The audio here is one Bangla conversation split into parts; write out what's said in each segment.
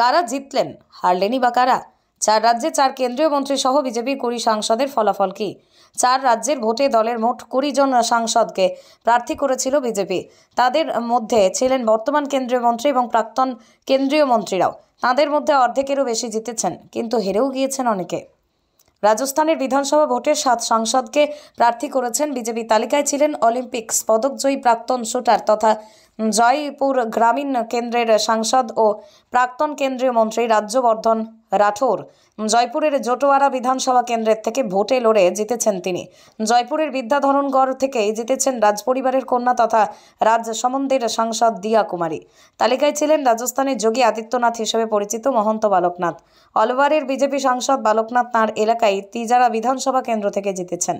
কারা জিতলেন হারলেনই বা কারা চার রাজ্যে চার কেন্দ্রীয় মন্ত্রী সহ বিজেপির কুড়ি সাংসদের ফলাফল কি চার রাজ্যের ভোটে দলের মোট কুড়ি জন সাংসদকে প্রার্থী করেছিল বিজেপি তাদের মধ্যে ছিলেন বর্তমান কেন্দ্রীয় মন্ত্রী এবং প্রাক্তন কেন্দ্রীয় মন্ত্রীরাও তাঁদের মধ্যে অর্ধেকেরও বেশি জিতেছেন কিন্তু হেরেও গিয়েছেন অনেকে রাজস্থানের বিধানসভা ভোটের সাত সাংসদকে প্রার্থী করেছেন বিজেপি তালিকায় ছিলেন অলিম্পিক্স পদকজয়ী প্রাক্তন শুটার তথা জয়পুর গ্রামীণ কেন্দ্রের সাংসদ ও প্রাক্তন কেন্দ্রীয় মন্ত্রী রাজ্যবর্ধন রাঠোর জয়পুরের জোটোয়ারা বিধানসভা কেন্দ্রের থেকে ভোটে লড়ে জিতেছেন তিনি জয়পুরের বিদ্যাধরণগড় থেকেই জিতেছেন রাজপরিবারের কন্যা তথা রাজ সম্বন্ধের সাংসদ দিয়া কুমারী তালিকায় ছিলেন রাজস্থানের যোগী আদিত্যনাথ হিসেবে পরিচিত মহন্ত বালকনাথ অলওয়ারের বিজেপি সাংসদ বালকনাথ তাঁর এলাকায় তিজারা বিধানসভা কেন্দ্র থেকে জিতেছেন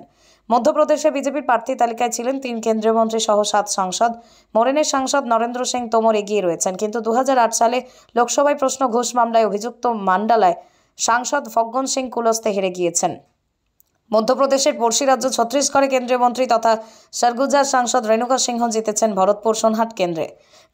মধ্যপ্রদেশে বিজেপির প্রার্থী তালিকায় ছিলেন তিন কেন্দ্রীয় মন্ত্রী সহ সাত সাংসদ মোরেনের সাংসদ নরেন্দ্র সিং তোমর এগিয়ে রয়েছেন কিন্তু দু সালে লোকসভায় প্রশ্ন ঘোষ মামলায় অভিযুক্ত মান্ডালায় সাংসদ ফগ্গন সিং কুলস্তে হেরে গিয়েছেন মধ্যপ্রদেশের পড়শি রাজ্য ছত্তিশগড়ে কেন্দ্রীয় মন্ত্রী তথা সরগুজার সাংসদ রেণুকা সিংহ জিতেছেন ভরতপুর সোনহাট কেন্দ্রে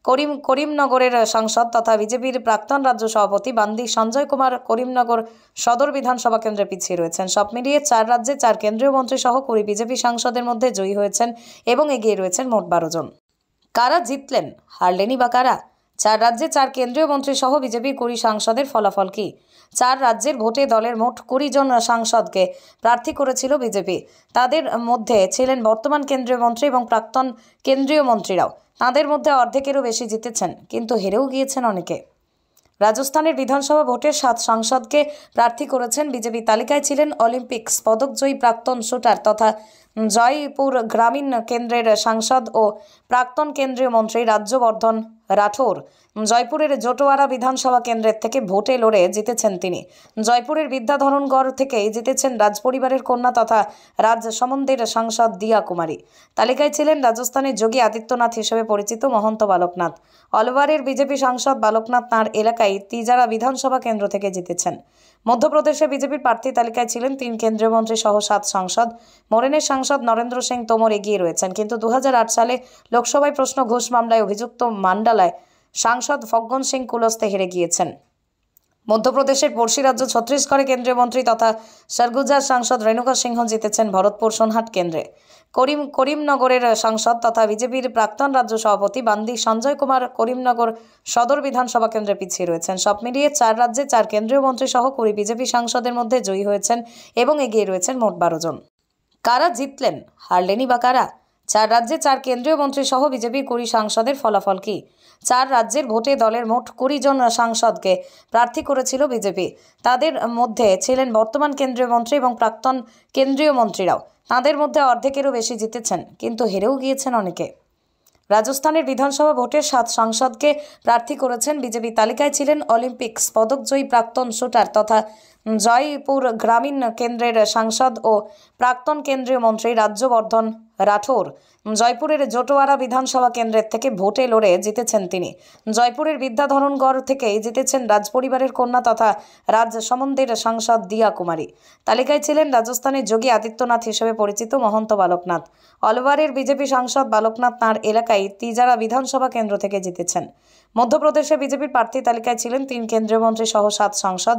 করিম করিমনগরের সাংসদ তথা বিজেপির প্রাক্তন রাজ্য সভাপতি বান্দি সঞ্জয় কুমার করিমনগর সদর বিধানসভা কেন্দ্রে পিছিয়ে রয়েছেন সব মিলিয়ে চার রাজ্যে চার কেন্দ্রীয় মন্ত্রী সহ কুড়ি বিজেপি সাংসদের মধ্যে জয়ী হয়েছেন এবং এগিয়ে রয়েছেন মোট বারো জন কারা জিতলেন হারলেনি বা কারা চার রাজ্যে চার কেন্দ্রীয় মন্ত্রী সহ বিজেপির কুড়ি সাংসদের ফলাফল কী চার রাজ্যের ভোটে দলের মোট কুড়ি জন সাংসদকে প্রার্থী করেছিল বিজেপি তাদের মধ্যে ছিলেন বর্তমান কেন্দ্রীয় মন্ত্রী এবং প্রাক্তন কেন্দ্রীয় মন্ত্রীরাও তাদের মধ্যে অর্ধেকেরও বেশি জিতেছেন কিন্তু হেরেও গিয়েছেন অনেকে রাজস্থানের বিধানসভা ভোটের সাত সাংসদকে প্রার্থী করেছেন বিজেপি তালিকায় ছিলেন অলিম্পিক্স পদকজয়ী প্রাক্তন শুটার তথা জয়পুর গ্রামীণ কেন্দ্রের সাংসদ ও প্রাক্তন কেন্দ্রীয় মন্ত্রী রাজ্যবর্ধন রাঠোর জয়পুরের জোটোয়ারা বিধানসভা কেন্দ্রের থেকে ভোটে লড়ে জিতেছেন তিনি জয়পুরের বিদ্যাধরণগড় থেকেই জিতেছেন রাজপরিবারের কন্যা তথা রাজ সমন্ধের সাংসদ দিয়া কুমারী তালিকায় ছিলেন রাজস্থানের যোগী আদিত্যনাথ হিসেবে পরিচিত মহন্ত বালকনাথ অলওয়ারের বিজেপি সাংসদ বালকনাথ তাঁর এলাকায় তিজারা বিধানসভা কেন্দ্র থেকে জিতেছেন মধ্যপ্রদেশে বিজেপির প্রার্থী তালিকায় ছিলেন তিন কেন্দ্রীয় মন্ত্রী সহ সাত সাংসদ মোরেনের সাংসদ নরেন্দ্র সিং তোমর এগিয়ে রয়েছেন কিন্তু দু সালে লোকসভায় প্রশ্ন ঘোষ মামলায় অভিযুক্ত মান্ডালা মোকাবেলায় সাংসদ ফগ্গন সিং কুলস্তে হেরে গিয়েছেন মধ্যপ্রদেশের পড়শি রাজ্য ছত্তিশগড়ে কেন্দ্রীয় মন্ত্রী তথা সরগুজার সাংসদ রেণুকা সিংহ জিতেছেন ভরতপুর সোনহাট কেন্দ্রে করিম করিমনগরের সাংসদ তথা বিজেপির প্রাক্তন রাজ্য সভাপতি বান্দি সঞ্জয় কুমার করিমনগর সদর বিধানসভা কেন্দ্রে পিছিয়ে রয়েছেন সব মিলিয়ে চার রাজ্যে চার কেন্দ্রীয় মন্ত্রী সহ কুড়ি বিজেপি সাংসদের মধ্যে জয়ী হয়েছেন এবং এগিয়ে রয়েছেন মোট বারো জন কারা জিতলেন হারলেনি বা কারা চার রাজ্যে চার কেন্দ্রীয় মন্ত্রী সহ বিজেপির কুড়ি সাংসদের ফলাফল কী চার রাজ্যের ভোটে দলের মোট কুড়ি জন সাংসদকে প্রার্থী করেছিল বিজেপি তাদের মধ্যে ছিলেন বর্তমান কেন্দ্রীয় মন্ত্রী এবং প্রাক্তন কেন্দ্রীয় মন্ত্রীরাও তাদের মধ্যে অর্ধেকেরও বেশি জিতেছেন কিন্তু হেরেও গিয়েছেন অনেকে রাজস্থানের বিধানসভা ভোটে সাত সাংসদকে প্রার্থী করেছেন বিজেপি তালিকায় ছিলেন অলিম্পিক্স পদকজয়ী প্রাক্তন শুটার তথা জয়পুর গ্রামীণ কেন্দ্রের সাংসদ ও প্রাক্তন কেন্দ্রীয় মন্ত্রী রাজ্যবর্ধন রাঠোর জয়পুরের জোটোয়ারা বিধানসভা কেন্দ্রের থেকে ভোটে লড়ে জিতেছেন তিনি জয়পুরের বিদ্যাধরনগড় থেকেই জিতেছেন রাজপরিবারের কন্যা তথা রাজ সম্বন্ধের সাংসদ দিয়া কুমারী তালিকায় ছিলেন রাজস্থানের যোগী আদিত্যনাথ হিসেবে পরিচিত মহন্ত বালকনাথ অলওয়ারের বিজেপি সাংসদ বালকনাথ তাঁর এলাকায় তিজারা বিধানসভা কেন্দ্র থেকে জিতেছেন মধ্যপ্রদেশে বিজেপির প্রার্থী তালিকায় ছিলেন তিন কেন্দ্রীয় মন্ত্রী সহ সাত সাংসদ